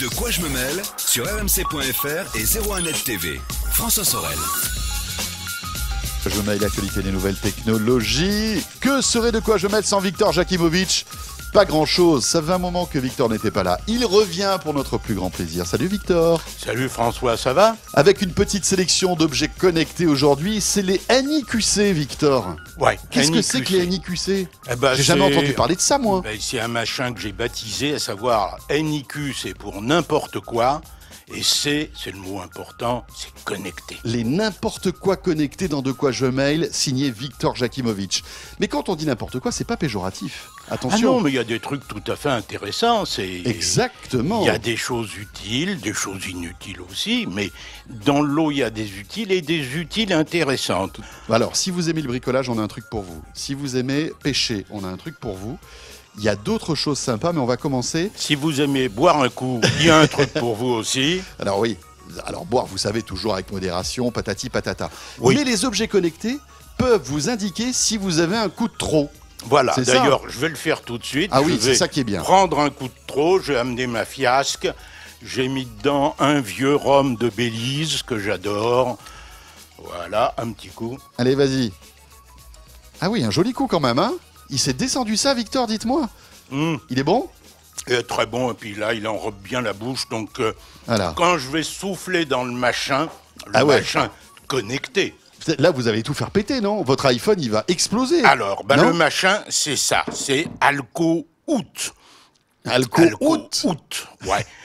De quoi je me mêle sur rmc.fr et 01net TV. François Sorel. Je mêle l'actualité des nouvelles technologies. Que serait de quoi je mêle sans Victor Jakimovic pas grand-chose. Ça fait un moment que Victor n'était pas là. Il revient pour notre plus grand plaisir. Salut Victor. Salut François, ça va Avec une petite sélection d'objets connectés aujourd'hui, c'est les NIQC, Victor. Ouais. Qu'est-ce que c'est que les NIQC eh ben, J'ai jamais entendu parler de ça, moi. Ben, c'est un machin que j'ai baptisé, à savoir NIQ, c'est pour n'importe quoi. Et c'est, c'est le mot important, c'est connecter. Les n'importe quoi connectés dans De quoi je mail, signé Victor Jakimovic. Mais quand on dit n'importe quoi, c'est pas péjoratif. Attention. Ah non, mais il y a des trucs tout à fait intéressants. C'est exactement. Il y a des choses utiles, des choses inutiles aussi, mais dans l'eau, il y a des utiles et des utiles intéressantes. Alors, si vous aimez le bricolage, on a un truc pour vous. Si vous aimez pêcher, on a un truc pour vous. Il y a d'autres choses sympas, mais on va commencer. Si vous aimez boire un coup, il y a un truc pour vous aussi. Alors oui, alors boire, vous savez, toujours avec modération, patati patata. Mais les objets connectés peuvent vous indiquer si vous avez un coup de trop. Voilà, d'ailleurs, je vais le faire tout de suite. Ah oui, c'est ça qui est bien. Prendre un coup de trop, j'ai amené ma fiasque, j'ai mis dedans un vieux rhum de Belize que j'adore. Voilà, un petit coup. Allez, vas-y. Ah oui, un joli coup quand même, hein il s'est descendu ça, Victor, dites-moi. Hmm. Il est bon est Très bon, et puis là, il enrobe bien la bouche. Donc, euh, quand je vais souffler dans le machin, le ah machin connecté. Là, vous allez tout faire péter, non Votre iPhone, il va exploser. Alors, ben, le machin, c'est ça. C'est Alco Out. Alco, Out. Out. Ouais.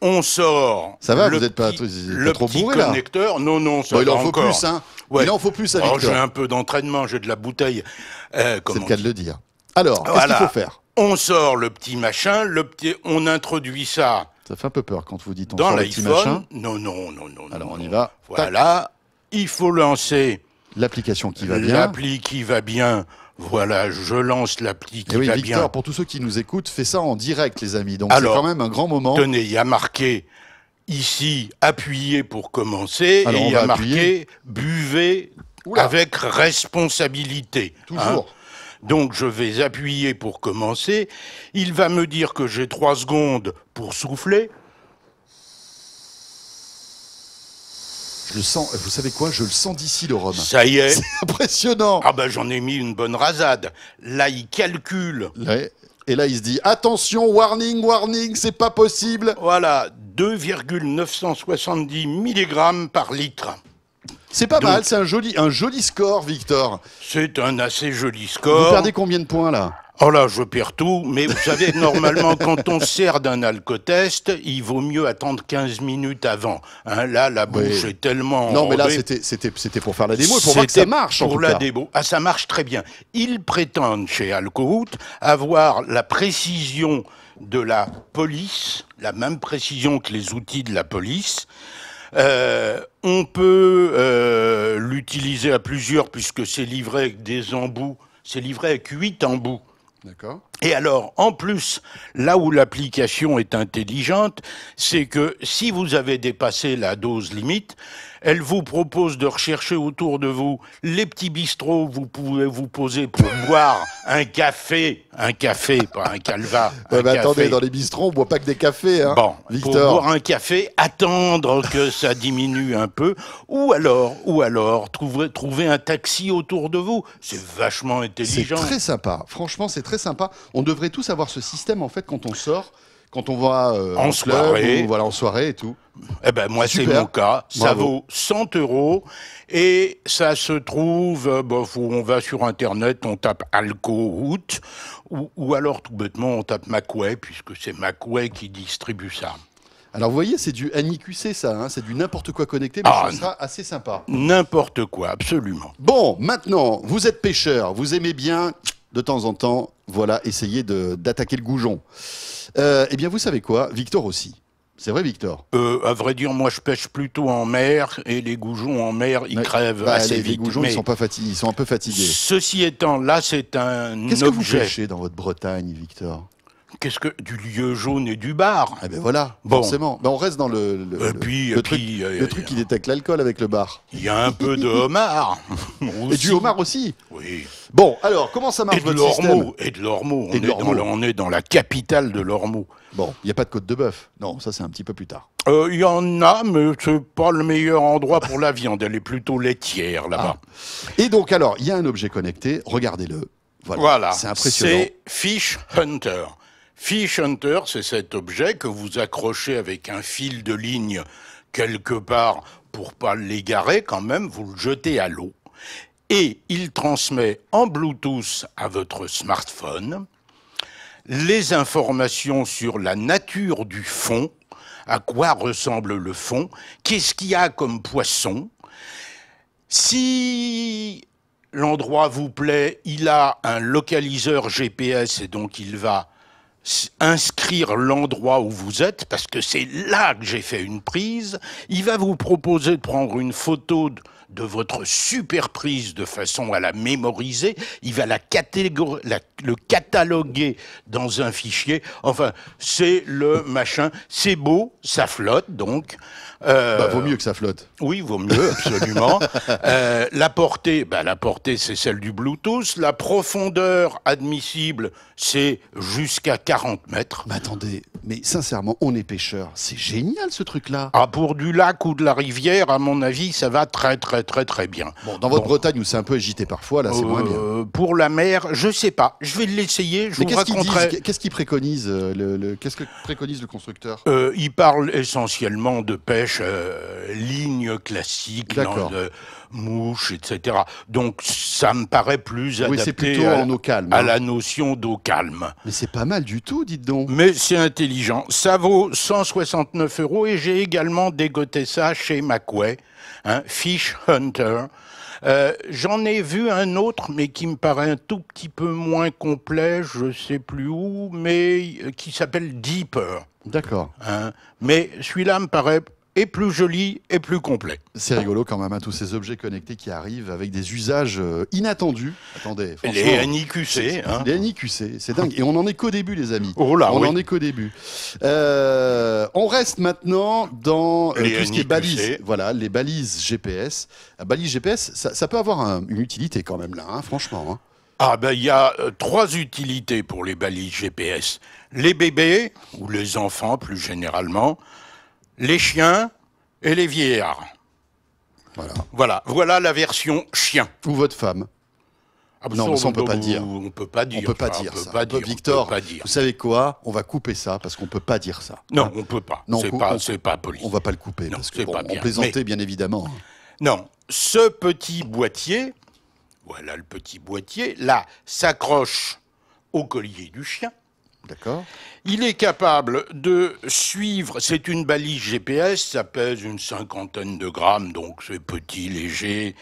on sort. Ça va, vous n'êtes pas, le trop petit connecteur. Non, non, ça va hein. il en faut plus, hein. Ouais. Oh, il en faut plus à Alors, J'ai un peu d'entraînement, j'ai de la bouteille. Euh, C'est le cas de le dire. Alors, qu'est-ce qu'il faut faire On sort le petit machin, le petit, on introduit ça. Ça fait un peu peur quand vous dites on dans sort le petit machin. Non, non, non, non. Alors on y va. Voilà, il faut lancer l'application qui va bien. L'appli qui va bien. Voilà, je lance l'appli oui, Victor, pour tous ceux qui nous écoutent, fais ça en direct, les amis. Donc c'est quand même un grand moment. Tenez, il y a marqué ici Appuyer pour commencer et il y a marqué buvez avec responsabilité. Hein. Toujours. donc je vais appuyer pour commencer. Il va me dire que j'ai trois secondes pour souffler. Le sens, vous savez quoi Je le sens d'ici, le rhum. Ça y est. C'est impressionnant. Ah ben j'en ai mis une bonne rasade. Là, il calcule. Et là, il se dit attention, warning, warning, c'est pas possible. Voilà, 2,970 mg par litre. C'est pas mal, c'est un joli, un joli score, Victor. C'est un assez joli score. Vous perdez combien de points là Oh là, je perds tout, mais vous savez, normalement, quand on sert d'un alcotest, il vaut mieux attendre 15 minutes avant. Hein, là, la bouche est tellement. Non, mais là, c'était pour faire la démo, pour marche. Pour la démo. Ah, ça marche très bien. Ils prétendent chez Alcohout, avoir la précision de la police, la même précision que les outils de la police. Euh, on peut euh, l'utiliser à plusieurs puisque c'est livré avec des embouts. C'est livré avec huit embouts. D'accord et alors, en plus, là où l'application est intelligente, c'est que si vous avez dépassé la dose limite, elle vous propose de rechercher autour de vous les petits bistrots où vous pouvez vous poser pour boire un café, un café, pas un calva. mais attendez, dans les bistrots, on boit pas que des cafés. Hein, bon, Victor. pour boire un café, attendre que ça diminue un peu, ou alors, ou alors, trouver un taxi autour de vous. C'est vachement intelligent. C'est très sympa. Franchement, c'est très sympa. On devrait tous avoir ce système en fait quand on sort quand on va euh, en, soirée, voilà en soirée et tout. Eh ben moi c'est mon cas, ça vaut 100 euros et ça se trouve, euh, bon, on va sur internet, on tape Alco ou, alors tout bêtement on tape Macway puisque c'est Macway qui distribue ça. Alors vous voyez, c'est du NIQC ça, hein. c'est du n'importe quoi connecté, mais ça ah, sera assez sympa. N'importe quoi, absolument. Bon, maintenant, vous êtes pêcheur, vous aimez bien de temps en temps, voilà, essayer d'attaquer le goujon. Euh, eh bien, vous savez quoi Victor aussi. C'est vrai, Victor euh, À vrai dire, moi, je pêche plutôt en mer, et les goujons en mer, ils crèvent bah, assez vite. Les goujons, ils sont, pas fatigués, ils sont un peu fatigués. Ceci étant, là, c'est un Qu'est-ce que vous pêchez dans votre Bretagne, Victor Qu'est-ce que du lieu jaune et du bar Eh ben voilà, bon. forcément. Mais on reste dans le, le, et puis, truc, euh, le truc qui détecte l'alcool avec le bar. Il y a un peu de homard. et du homard aussi. Oui. Bon, alors comment ça marche et de votre Et de l'ormeau. On, est dans la capitale de l'ormeau. Bon, il n'y a pas de côte de bœuf. Non, ça c'est un petit peu plus tard. Euh, il y en a, mais c'est pas le meilleur endroit pour la viande. Elle est plutôt laitière là-bas. Ah. Et donc alors, il y a un objet connecté. Regardez-le. Voilà, voilà c'est impressionnant. C'est Fish Hunter. Fish Hunter, c'est cet objet que vous accrochez avec un fil de ligne quelque part pour pas l'égarer quand même, vous le jetez à l'eau. Et il transmet en Bluetooth à votre smartphone les informations sur la nature du fond, à quoi ressemble le fond, qu'est-ce qu'il y a comme poisson. Si l'endroit vous plaît, il a un localiseur GPS et donc il va inscrire l'endroit où vous êtes, parce que c'est là que j'ai fait une prise. Il va vous proposer de prendre une photo de votre super de façon à la mémoriser, il va la, le cataloguer dans un fichier. Enfin, c'est le machin, c'est beau, ça flotte donc. Euh, bah, vaut mieux que ça flotte. Oui, vaut mieux, absolument. Euh, la portée, bah, la portée, c'est celle du Bluetooth. La profondeur admissible, c'est jusqu'à 40 mètres. Mais bah, attendez, mais sincèrement, on est pêcheur. C'est génial ce truc-là. Ah, pour du lac ou de la rivière, à mon avis, ça va très très très très bien. dans votre Bretagne où c'est un peu agité parfois, là, c'est moins bien. Euh, pour la mer, je sais pas. Je vais l'essayer. Je qu'est-ce raconterai. qu'est-ce qu'il préconise euh, le, Qu'est-ce que préconise le constructeur euh, Il parle essentiellement de pêche ligne classique, de mouche, etc. Donc ça me paraît plus adapté à, calme, hein. la notion d'eau calme. Mais c'est pas mal du tout, dites donc. Mais c'est intelligent. Ça vaut 169 euros et j'ai également dégoté ça chez Macway. Un hein, Fish Hunter. Euh, j'en ai vu un autre, mais qui me paraît un tout petit peu moins complet, je ne sais plus où, mais euh, qui s'appelle Deeper. D'accord. Hein, mais celui-là me paraît et plus joli et plus complet. C'est rigolo quand même, à hein, tous ces objets connectés qui arrivent avec des usages euh, inattendus. Attendez, les NIQC. Les NIQC, c'est dingue. Et on en est qu'au début, les amis. Oh là, on en est qu'au début. Euh, on reste maintenant dans euh, Les tout balises. Voilà, les balises GPS. La balise GPS, ça, peut avoir une utilité quand même, là, hein, franchement. Hein. Ah ben il y a trois utilités pour les balises GPS. Les bébés, ou les enfants plus généralement, les chiens et les vieillards. Voilà. Voilà, voilà la version chien. Ou votre femme. Ah, bah, non, ça, on peut pas dire. On peut pas dire. On peut pas dire ça. Victor, vous savez quoi On va couper ça parce qu'on peut pas dire ça. Non, hein on peut pas. Non, c'est pas, c'est pas poli. On va pas le couper parce pas on plaisantait bien évidemment. Hein. Non, ce petit boîtier, voilà le petit boîtier, là, s'accroche au collier du chien il est capable de suivre, c'est une balise GPS, ça pèse une cinquantaine de grammes, donc c'est petit, léger.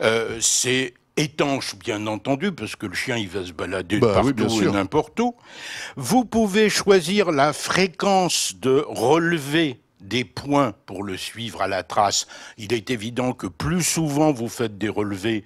Euh, c'est étanche, bien entendu, parce que le chien, il va se balader bah partout et n'importe où. Vous pouvez choisir la fréquence de relevé des points pour le suivre à la trace. Il est évident que plus souvent vous faites des relevés,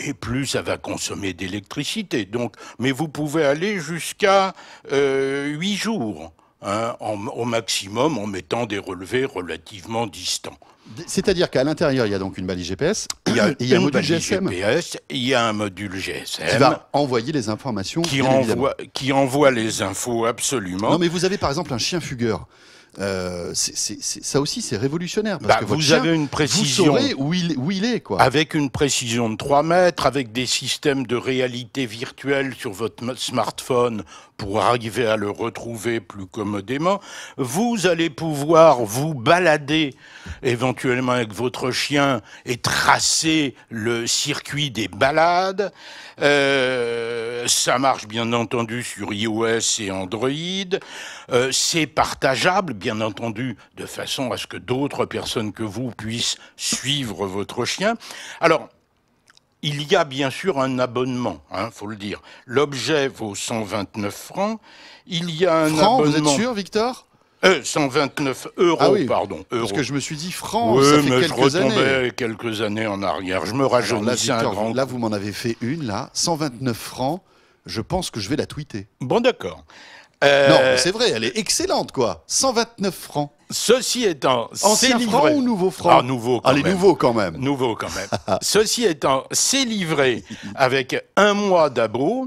et plus ça va consommer d'électricité. Donc, mais vous pouvez aller jusqu'à euh, huit jours. Hein, au maximum en mettant des relevés relativement distants. C'est-à-dire qu'à l'intérieur, il y a donc une balise GPS, il y a, il y a un module GSM. GPS, il y a un module GSM. Qui va envoyer les informations. Qui, qui envoie les infos, absolument. Non, mais vous avez par exemple un chien fugueur. Euh, ça aussi, c'est révolutionnaire. Parce bah, que vous avez une précision. Vous saurez où il, où il est, quoi. Avec une précision de 3 mètres, avec des systèmes de réalité virtuelle sur votre smartphone pour arriver à le retrouver plus commodément. Vous allez pouvoir vous balader éventuellement avec votre chien et tracer le circuit des balades. Euh, ça marche bien entendu sur iOS et Android. Euh, c'est partageable bien entendu, de façon à ce que d'autres personnes que vous puissent suivre votre chien. Alors, il y a bien sûr un abonnement, il hein, faut le dire. L'objet vaut 129 francs. Il y a un abonnement. Vous êtes sûr, Victor 129 euh, euros, ah pardon. Parce que je me suis dit francs, ça fait mais quelques je années. quelques années en arrière. Je me rajeunissais un grand. Là, vous m'en avez fait une, là, 129 francs. Je pense que je vais la tweeter. Bon, d'accord. Non, euh, c'est vrai, elle est excellente, quoi. 129 francs. Ceci étant, c'est livré. Franc ou nouveau franc ah, nouveau quand ah, même. Les nouveaux quand même. Nouveau quand même. Ceci étant, c'est livré avec un mois d'abo.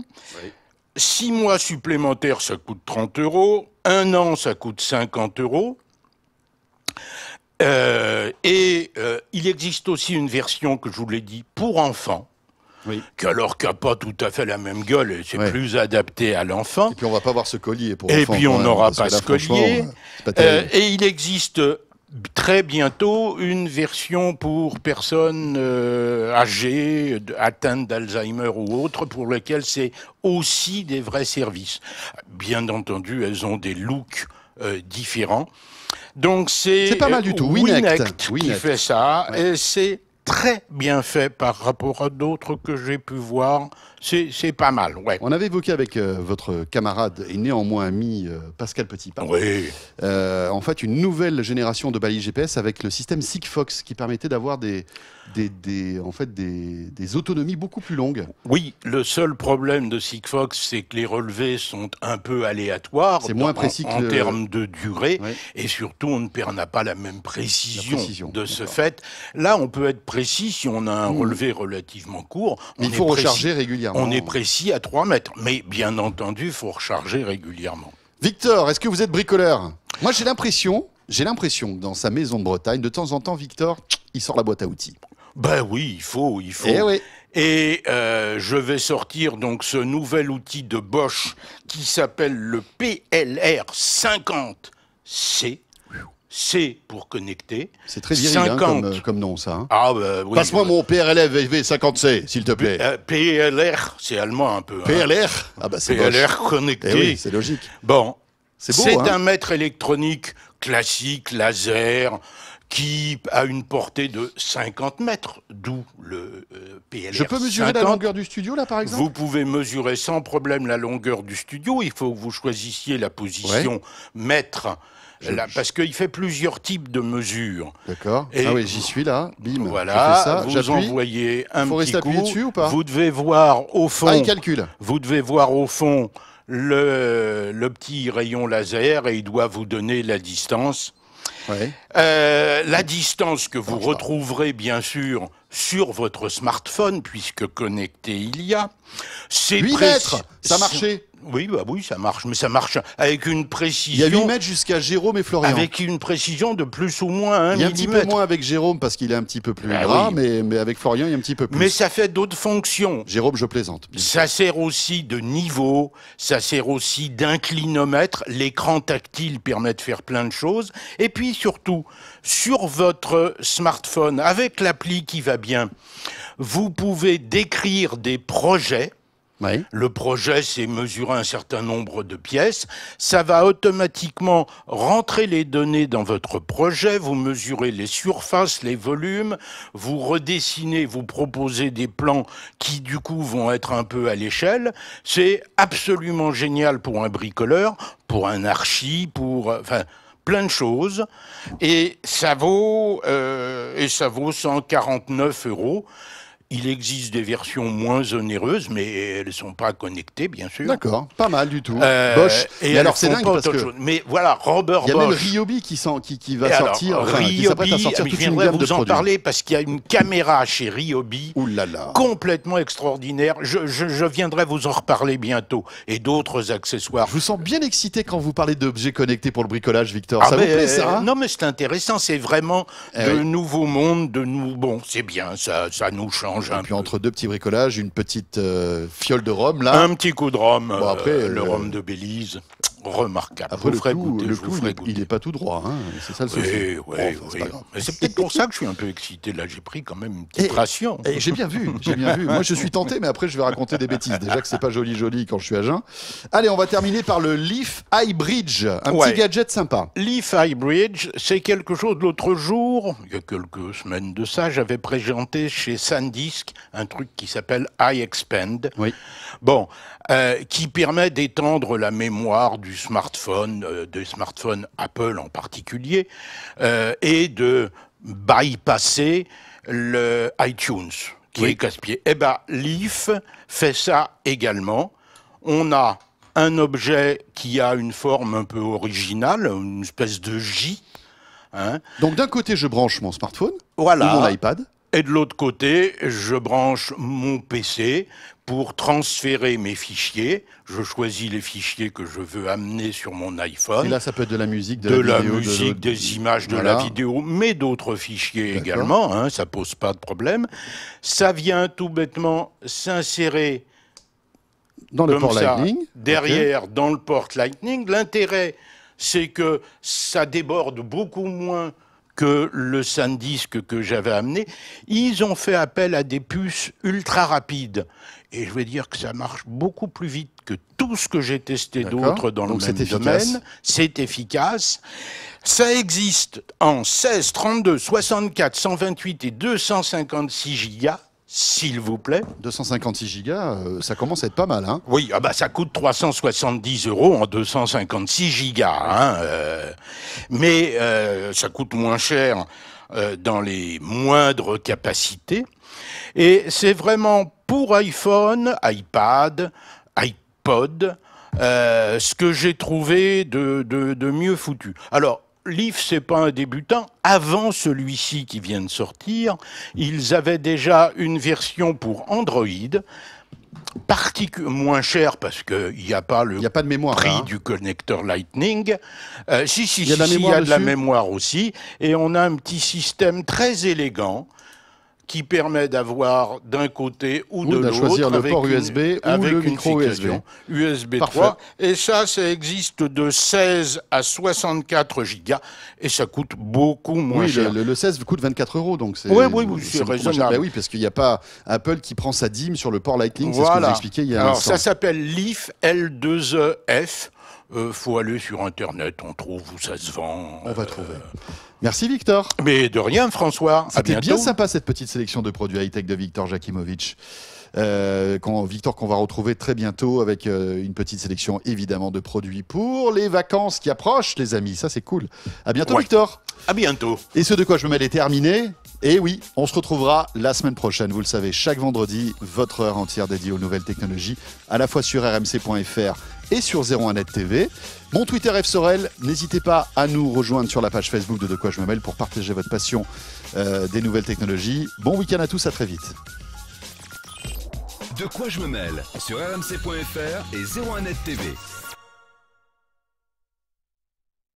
Six mois supplémentaires, ça coûte 30 euros. Un an, ça coûte 50 euros. Euh, et euh, il existe aussi une version que je vous l'ai dit pour enfants oui. qui alors n'a pas tout à fait la même gueule, c'est plus adapté à l'enfant. Et puis on va pas voir ce collier pour Et puis on n'aura pas ce collier. Euh, euh, et il existe très bientôt une version pour personnes euh, âgées, atteintes d'Alzheimer ou autres, pour lesquelles c'est aussi des vrais services. Bien entendu, elles ont des looks différents. Donc c'est pas mal du tout. Winect, qui fait ça. Et C'est très bien fait par rapport à d'autres que j'ai pu voir. C'est pas mal, ouais. On avait évoqué avec euh, votre camarade et néanmoins ami euh, Pascal petit euh, en fait, une nouvelle génération de balises GPS avec le système Sigfox qui permettait d'avoir des, des, en fait, des, autonomies beaucoup plus longues. Oui, le seul problème de Sigfox, c'est que les relevés sont un peu aléatoires. C'est moins précis en, termes de durée. Et surtout, on n'a pas la même précision, de ce fait. Là, on peut être précis si on a un mmh. relevé relativement court. Mais il faut recharger régulièrement. On est précis à 3 mètres. Mais bien entendu, il faut recharger régulièrement. Victor, est-ce que vous êtes bricoleur Moi, j'ai l'impression, j'ai l'impression dans sa maison de Bretagne, de temps en temps, Victor, il sort la boîte à outils. Ben oui, il faut, il faut. Eh Et, euh, je vais sortir donc ce nouvel outil de Bosch qui s'appelle le PLR50C. C pour connecter. C'est très viril hein, euh, comme, nom, ça. Hein. Ah, ben oui, Passe-moi ben mon mon PRLF 50C, s'il te plaît. Euh, PLR, c'est allemand un peu. Hein. PLR ah bah, PLR connecté. Eh c'est logique. Bon. C'est un mètre électronique classique, laser, qui a une portée de 50 mètres, d'où le euh, Je peux mesurer la longueur du studio, là, par exemple Vous pouvez mesurer sans problème la longueur du studio. Il faut que vous choisissiez la position mètre. Là, parce qu'il fait plusieurs types de mesures. D'accord. Ah oui, j'y suis là. Bim. Voilà. vous envoyez un Faut petit coup. Dessus, ou pas vous devez voir au fond. Ah, il calcule. Vous devez voir au fond le, le petit rayon laser et il doit vous donner la distance euh, la distance que vous retrouverez bien sûr sur votre smartphone, puisque connecté il y a. C'est 8 mètres Ça marchait oui, bah oui, ça marche, mais ça marche avec une précision. Il y a 8 mètres jusqu'à Jérôme et Florian. Avec une précision de plus ou moins 1 mm. Il y a un petit peu moins avec Jérôme parce qu'il est un petit peu plus bah grand, mais, mais, avec Florian, il y a un petit peu plus. Mais ça fait d'autres fonctions. Jérôme, je plaisante. Ça sert aussi de niveau, ça sert aussi d'inclinomètre. L'écran tactile permet de faire plein de choses. Et puis surtout, sur votre smartphone, avec l'appli qui va bien. Vous pouvez décrire des projets. Le projet, c'est mesurer un certain nombre de pièces. Ça va automatiquement rentrer les données dans votre projet. Vous mesurez les surfaces, les volumes. Vous redessinez, vous proposez des plans qui, du coup, vont être un peu à l'échelle. C'est absolument génial pour un bricoleur, pour un archi, pour, euh, enfin, plein de choses et ça vaut euh, et ça vaut 149 euros. Il existe des versions moins onéreuses, mais elles ne sont pas connectées, bien sûr. D'accord, pas mal du tout. Euh, Bosch. Et alors, c'est dingue parce que. Mais voilà, Robert Bosch. Il y a même Ryobi qui, sent, qui, va sortir. Ryobi, qui je une vous en parler parce qu'il y a une caméra chez Ryobi Ouh là là. complètement extraordinaire. Je, viendrai vous en reparler bientôt et d'autres accessoires. Je vous sens bien excité quand vous parlez d'objets connectés pour le bricolage, Victor. Ah ça vous ben, plaît, ça hein Non, mais c'est intéressant. C'est vraiment eh de monde nouveaux mondes, de nous. Bon, c'est bien, ça, ça nous change et puis entre deux petits bricolages, une petite euh, fiole de rhum, là. Un petit coup de rhum. Euh, le euh, rhum de Belize remarquable. Après, le, clou, il, il n'est pas tout droit. Hein. C'est ça le souci. Eh c'est peut-être pour ça que je suis un peu excité. Là, j'ai pris quand même une petite eh, ration. Eh, j'ai bien vu, j'ai bien vu. Moi, je suis tenté, mais après, je vais raconter des bêtises. Déjà que c'est pas joli, joli quand je suis à jeun. Allez, on va terminer par le Leaf High Bridge. Un petit gadget sympa. Leaf High Bridge, c'est quelque chose. de L'autre jour, il y a quelques semaines de ça, j'avais présenté chez Sandisk un truc qui s'appelle High Oui. Bon, euh, qui permet d'étendre la mémoire du smartphone, euh, des smartphones Apple en particulier, euh, et de bypasser le iTunes, qui est casse-pied. Eh bien, Leaf fait ça également. On a un objet qui a une forme un peu originale, une espèce de J. Hein. Donc d'un côté, je branche mon smartphone voilà. ou mon iPad. Et de l'autre côté, je branche mon PC pour transférer mes fichiers. Je choisis les fichiers que je veux amener sur mon iPhone. Et là, ça peut être de la musique, de, de la, musique, des images, de la vidéo, mais d'autres fichiers également. Hein, ça pose pas de problème. Ça vient tout bêtement s'insérer dans le port Lightning. Derrière, dans le port Lightning. L'intérêt, c'est que ça déborde beaucoup moins que le SanDisk que j'avais amené, ils ont fait appel à des puces ultra rapides. Et je veux dire que ça marche beaucoup plus vite que tout ce que j'ai testé d'autre dans le même domaine. C'est efficace. Ça existe en 16, 32, 64, 128 et 256 gigas s'il vous plaît. 256 gigas, euh, ça commence à être pas mal. Hein oui, ah bah ça coûte 370 euros en 256 gigas. Hein, euh. mais euh, ça coûte moins cher dans les moindres capacités. Et c'est vraiment pour iPhone, iPad, iPod, ce que j'ai trouvé de, de, de, mieux foutu. Alors, Leaf, c'est pas un débutant. Avant celui-ci qui vient de sortir, ils avaient déjà une version pour Android moins chère parce qu'il n'y a pas le y a pas de mémoire, prix hein. du connecteur Lightning. Euh, si, si, il y a de la mémoire aussi. Et on a un petit système très élégant qui permet d'avoir d'un côté ou de l'autre choisir le port une, USB ou le micro USB. USB 3 et ça ça existe de 16 à 64 gigas et ça coûte beaucoup moins cher. Oui, le 16 coûte 24 euros donc c'est oui, oui, raisonnable. Ben oui parce qu'il n'y a pas Apple qui prend sa dîme sur le port Lightning, c'est ce que vous expliquez il y a un ça s'appelle Leaf L2EF. Euh, faut aller sur Internet, on trouve où ça se vend. On va trouver. Euh. Merci Victor. Mais de rien François. C'était bien sympa cette petite sélection de produits high-tech de Victor Jakimovic. Euh, Victor qu'on va retrouver très bientôt avec une petite sélection évidemment de produits pour les vacances qui approchent les amis, ça c'est cool. À bientôt Victor. À bientôt. Et ce de quoi je me mets est terminé. Et eh oui, on se retrouvera la semaine prochaine, vous le savez, chaque vendredi, votre heure entière dédiée aux nouvelles technologies, à la fois sur rmc.fr et sur 01net TV. Mon Twitter F Sorel, n'hésitez pas à nous rejoindre sur la page Facebook de De quoi je me mêle pour partager votre passion euh, des nouvelles technologies. Bon week-end à tous, à très vite. De quoi je me mêle sur rmc.fr et 01net TV.